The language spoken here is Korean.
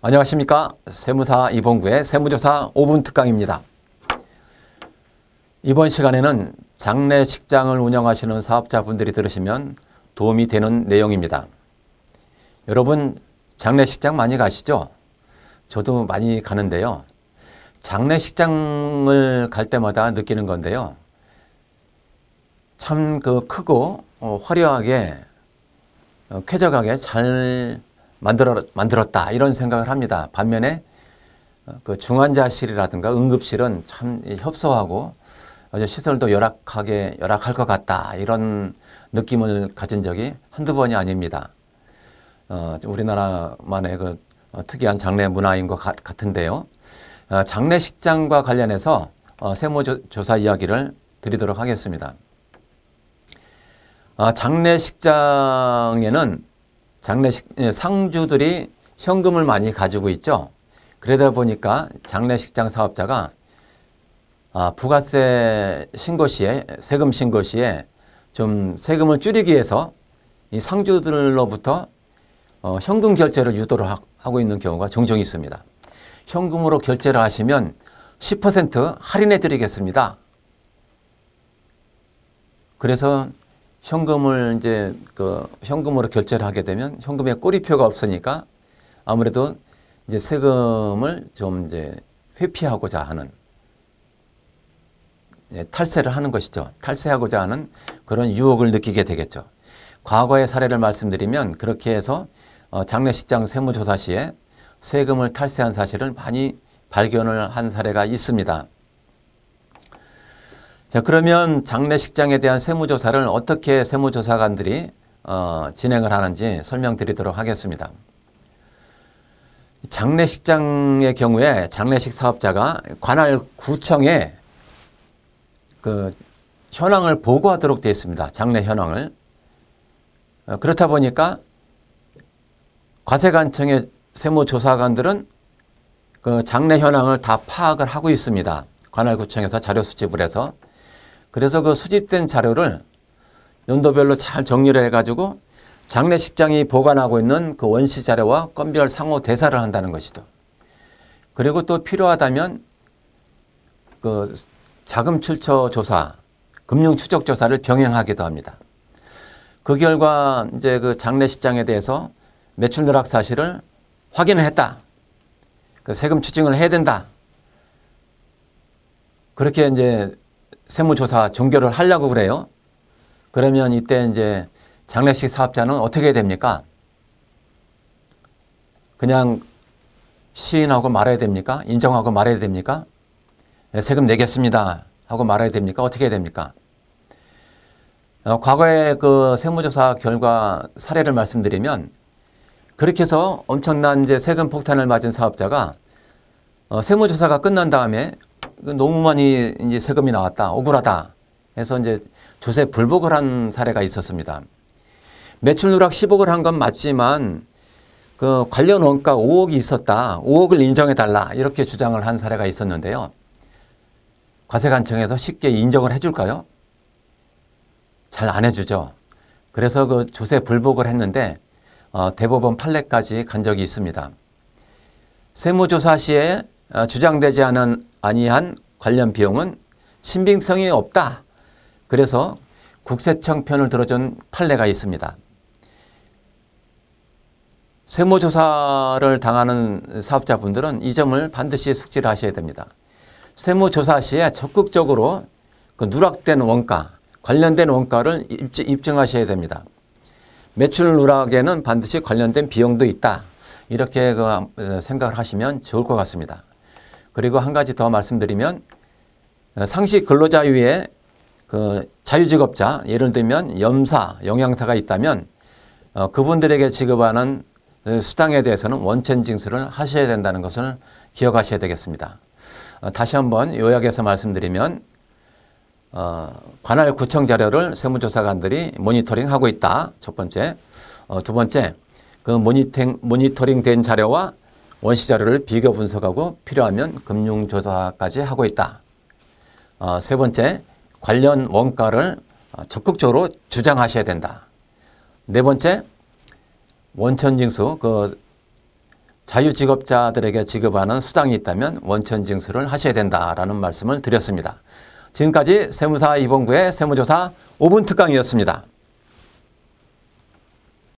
안녕하십니까. 세무사 이봉구의 세무조사 5분 특강입니다. 이번 시간에는 장례식장을 운영하시는 사업자분들이 들으시면 도움이 되는 내용입니다. 여러분 장례식장 많이 가시죠? 저도 많이 가는데요. 장례식장을 갈 때마다 느끼는 건데요. 참 그 크고 어, 화려하게 어, 쾌적하게 잘 만들어, 만들었다 이런 생각을 합니다. 반면에 어, 그 중환자실이라든가 응급실은 참 협소하고 시설도 열악하게 열악할 것 같다 이런 느낌을 가진 적이 한두 번이 아닙니다. 어, 우리나라만의 그 어, 특이한 장례 문화인 것 같, 은데요 어, 장례식장과 관련해서 어, 세무조사 이야기를 드리도록 하겠습니다. 어, 아, 장례식장에는 장례식 예, 상주들이 현금을 많이 가지고 있죠. 그러다 보니까 장례식장 사업자가 아, 부가세 신고 시에 세금 신고 시에 좀 세금을 줄이기 위해서 이 상주들로부터 어, 현금 결제를 유도를 하, 하고 있는 경우가 종종 있습니다. 현금으로 결제를 하시면 10% 할인해 드리겠습니다. 그래서 현금을 이제 그 현금으로 결제를 하게 되면 현금에 꼬리표가 없으니까 아무래도 이제 세금을 좀 이제 회피하고자 하는 예, 탈세를 하는 것이죠. 탈세하고자 하는 그런 유혹을 느끼게 되겠죠. 과거의 사례를 말씀드리면 그렇게 해서 어, 장례식장 세무조사 시에 세금을 탈세한 사실을 많이 발견을 한 사례가 있습니다. 자, 그러면 장례식장에 대한 세무조사를 어떻게 세무조사관들이 어, 진행을 하는지 설명드리도록 하겠습니다. 장례식장의 경우에 장례식 사업자가 관할 구청에 그 현황을 보고하도록 되어 있습니다. 장례 현황을. 어, 그렇다 보니까 과세관청의 세무조사관들은 그 장례 현황을 다 파악을 하고 있습니다. 관할 구청에서 자료 수집을 해서 그래서 그 수집된 자료를 연도별로 잘 정리를 해가지고 장례식장이 보관하고 있는 그 원시 자료와 건별 상호 대사를 한다는 것이죠. 그리고 또 필요하다면 그 자금 출처 조사, 금융 추적 조사를 병행하기도 합니다. 그 결과 이제 그 장례식장에 대해서 매출 누락 사실을 확인을 했다. 그 세금 추징을 해야 된다. 그렇게 이제 세무조사 종결을 하려고 그래요. 그러면 이때 이제 장례식 사업자는 어떻게 됩니까? 그냥 시인하고 말아야 됩니까? 인정하고 말아야 됩니까? 네, 세금 내겠습니다 하고 말아야 됩니까? 어떻게 됩니까? 어, 과거의 그 세무조사 결과 사례를 말씀드리면 그렇게 해서 엄청난 이제 세금 폭탄을 맞은 사업자가 어, 세무조사가 끝난 다음에 너무 많이 이제 세금이 나왔다. 억울하다. 해서 이제 조세 불복을 한 사례가 있었습니다. 매출 누락 10억을 한 건 맞지만 그 관련 원가 5억이 있었다. 5억을 인정해 달라. 이렇게 주장을 한 사례가 있었는데요. 과세관청에서 쉽게 인정을 해 줄까요? 잘 안해 주죠. 그래서 그 조세 불복을 했는데 어, 대법원 판례까지 간 적이 있습니다. 세무조사 시에 어, 주장되지 않은 아니한 관련 비용은 신빙성이 없다. 그래서 국세청 편을 들어준 판례가 있습니다. 세무조사를 당하는 사업자분들은 이 점을 반드시 숙지를 하셔야 됩니다. 세무조사 시에 적극적으로 그 누락된 원가, 관련된 원가를 입증하셔야 됩니다. 매출 누락에는 반드시 관련된 비용도 있다. 이렇게 그, 어, 생각을 하시면 좋을 것 같습니다. 그리고 한 가지 더 말씀드리면 어, 상시 근로자 위에 그 자유직업자 예를 들면 염사, 영양사가 있다면 어, 그분들에게 지급하는 수당에 대해서는 원천 징수를 하셔야 된다는 것을 기억하셔야 되겠습니다. 어, 다시 한번 요약해서 말씀드리면 어, 관할 구청 자료를 세무조사관들이 모니터링하고 있다. 첫 번째. 어, 두 번째, 그 모니터링, 모니터링 된 자료와 원시 자료를 비교 분석하고 필요하면 금융조사까지 하고 있다. 어, 세 번째, 관련 원가를 어, 적극적으로 주장하셔야 된다. 네 번째, 원천징수, 그 자유직업자들에게 지급하는 수당이 있다면 원천징수를 하셔야 된다라는 말씀을 드렸습니다. 지금까지 세무사 이봉구의 세무조사 5분 특강이었습니다.